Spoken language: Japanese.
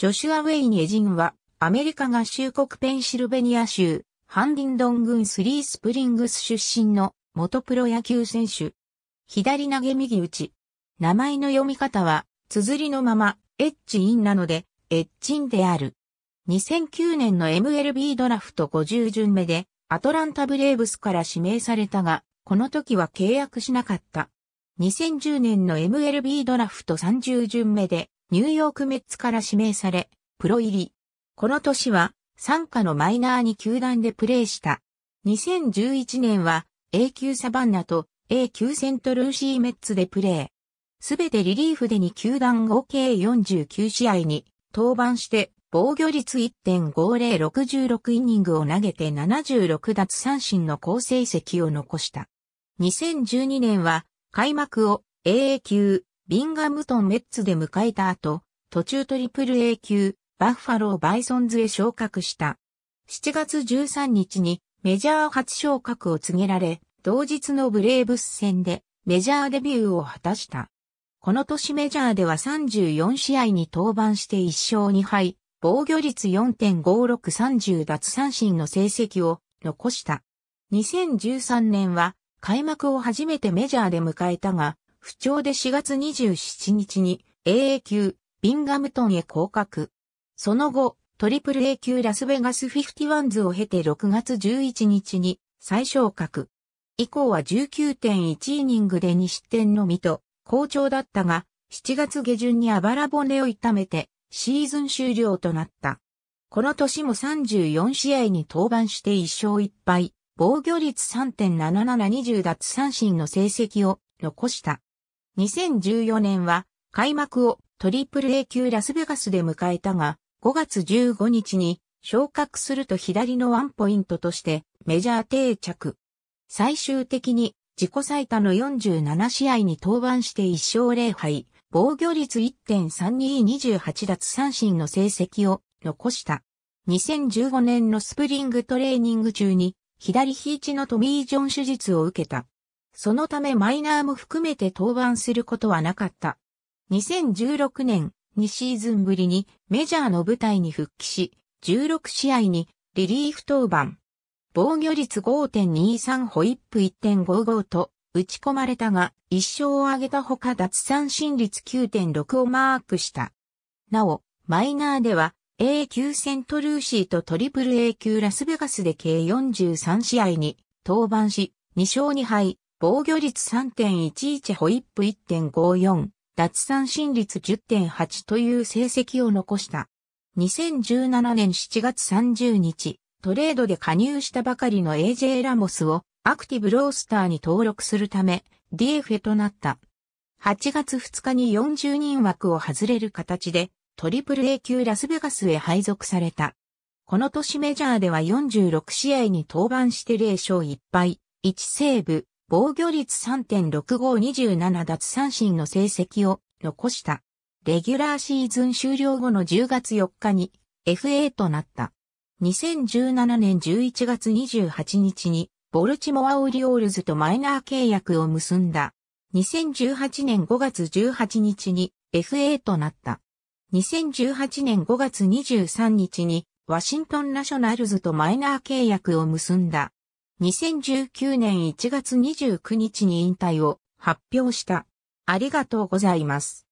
ジョシュア・ウェイニエ人は、アメリカ合衆国ペンシルベニア州、ハンディンドン郡スリースプリングス出身の元プロ野球選手。左投げ右打ち。名前の読み方は、綴りのまま、エッチインなので、エッチンである。2009年の MLB ドラフト50巡目で、アトランタブレーブスから指名されたが、この時は契約しなかった。2010年の MLB ドラフト30巡目で、ニューヨークメッツから指名され、プロ入り。この年は、参加のマイナーに球団でプレーした。2011年は、A 級サバンナと A 級セントルーシーメッツでプレー。すべてリリーフでに球団合計49試合に登板して防御率1.5066イニングを投げて76奪三振の好成績を残した。2012年は開幕を AA 級ビンガムトンメッツで迎えた後、途中トリプル A 級、バッファローバイソンズへ昇格した。7月13日にメジャー初昇格を告げられ、同日のブレーブス戦でメジャーデビューを果たした。この年メジャーでは34試合に登板して1勝2敗、防御率4.5630奪三振の成績を残した。2013年は開幕を初めてメジャーで迎えたが、不調で4月27日に AA 級ビンガムトンへ降格。その後、トリプル A 級ラスベガスフィフティワンズを経て6月11日に再昇格。以降は19.1イニングで2失点のみと好調だったが、7月下旬にあばら骨を痛めてシーズン終了となった。この年も34試合に登板して1勝1敗、防御率3.7720奪三振の成績を残した。2014年は開幕をトリプル A 級ラスベガスで迎えたが、5月15日に昇格すると左のワンポイントとしてメジャー定着。最終的に自己最多の47試合に登板して1勝0敗、防御率1.3228奪三振の成績を残した。2015年のスプリングトレーニング中に左肘のトミー・ジョン手術を受けた。そのためマイナーも含めて登板することはなかった。2016年2シーズンぶりにメジャーの舞台に復帰し、16試合にリリーフ登板。防御率5.23ホイップ1.55と打ち込まれたが、1勝を挙げたほか脱三振率9.6をマークした。なお、マイナーでは A 級セントルーシーとトリプル A 級ラスベガスで計43試合に登板し、2勝2敗、防御率3.11ホイップ1.54、奪三振率10.8という成績を残した。2017年7月30日、トレードで加入したばかりの AJ ラモスをアクティブロースターに登録するため DFA となった。8月2日に40人枠を外れる形でトリプル A 級ラスベガスへ配属された。この年メジャーでは46試合に登板して0勝1敗、1セーブ、防御率3.6527奪三振の成績を残した。レギュラーシーズン終了後の10月4日に FA となった。2017年11月28日にボルチモアオリオールズとマイナー契約を結んだ。2018年5月18日に FA となった。2018年5月23日にワシントンナショナルズとマイナー契約を結んだ。2019年1月29日に引退を発表した。ありがとうございます。